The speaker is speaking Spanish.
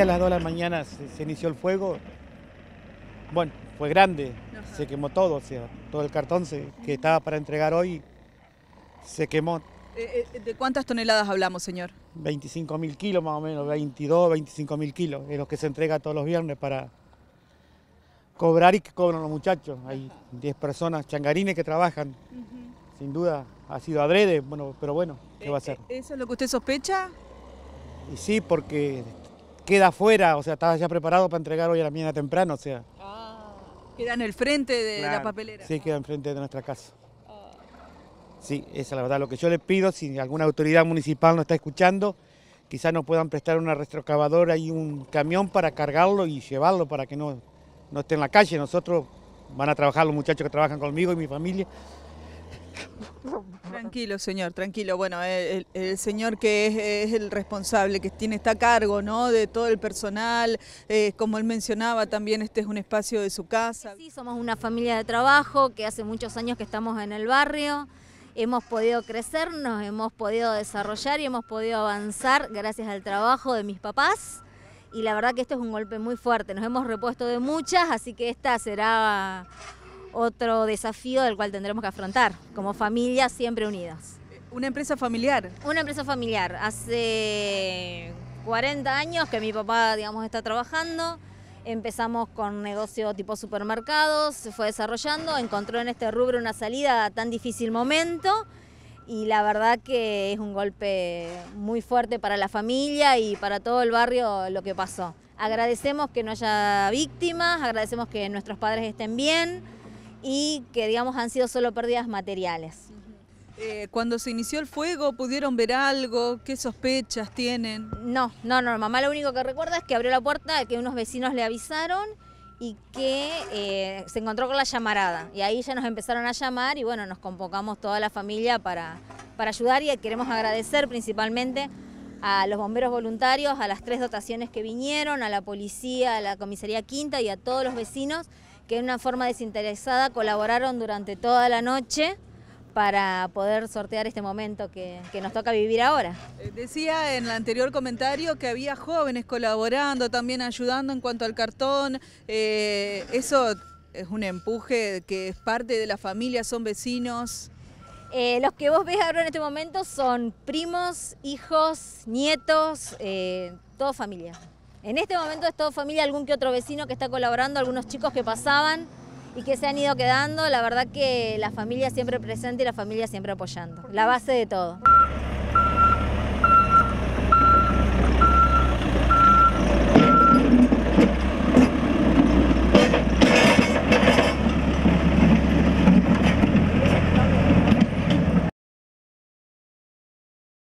a las 2 de la mañana se, inició el fuego. Bueno, fue grande, se quemó todo, o sea, todo el cartón que estaba para entregar hoy se quemó. Eh, eh, ¿De cuántas toneladas hablamos, señor? 25 mil kilos más o menos, 22, 25 mil kilos, es lo que se entrega todos los viernes para cobrar y que cobran los muchachos. Hay 10 personas, changarines que trabajan. Sin duda, ha sido adrede, bueno, pero bueno, ¿qué eh, va a ser? ¿Eso es lo que usted sospecha? Y sí, porque queda afuera, o sea, estaba ya preparado para entregar hoy a la mañana temprano, o sea. Ah, queda en el frente de la papelera. Sí, queda enfrente de nuestra casa. Ah. Sí, esa es la verdad. Lo que yo les pido, si alguna autoridad municipal nos está escuchando, quizás nos puedan prestar una retrocavadora y un camión para cargarlo y llevarlo para que no, no esté en la calle. Nosotros van a trabajar los muchachos que trabajan conmigo y mi familia. Tranquilo, señor, tranquilo. Bueno, el, señor que es, el responsable, que tiene, está a cargo, ¿no? De todo el personal, eh, como él mencionaba, también este es un espacio de su casa. Sí, somos una familia de trabajo que hace muchos años que estamos en el barrio. Hemos podido crecer, nos hemos podido desarrollar y hemos podido avanzar gracias al trabajo de mis papás. Y la verdad que esto es un golpe muy fuerte. Nos hemos repuesto de muchas, así que esta será otro desafío del cual tendremos que afrontar, como familia siempre unidas. ¿Una empresa familiar? Una empresa familiar. Hace 40 años que mi papá, digamos, está trabajando. Empezamos con negocio tipo supermercados, se fue desarrollando, encontró en este rubro una salida a tan difícil momento y la verdad que es un golpe muy fuerte para la familia y para todo el barrio lo que pasó. Agradecemos que no haya víctimas, agradecemos que nuestros padres estén bien y que digamos han sido solo pérdidas materiales. Eh, cuando se inició el fuego, ¿pudieron ver algo? ¿Qué sospechas tienen? No, no, no, mamá lo único que recuerda es que abrió la puerta, que unos vecinos le avisaron y que eh, se encontró con la llamarada. Y ahí ya nos empezaron a llamar y bueno, nos convocamos toda la familia para, para ayudar y queremos agradecer principalmente a los bomberos voluntarios, a las tres dotaciones que vinieron, a la policía, a la comisaría quinta y a todos los vecinos que en una forma desinteresada colaboraron durante toda la noche para poder sortear este momento que, nos toca vivir ahora. Eh, decía en el anterior comentario que había jóvenes colaborando, también ayudando en cuanto al cartón. Eh, eso es un empuje que es parte de la familia, son vecinos. Eh, los que vos ves ahora en este momento son primos, hijos, nietos, todo familia. En este momento es todo familia, algún que otro vecino que está colaborando, algunos chicos que pasaban y que se han ido quedando. La verdad que la familia siempre presente y la familia siempre apoyando. La base de todo.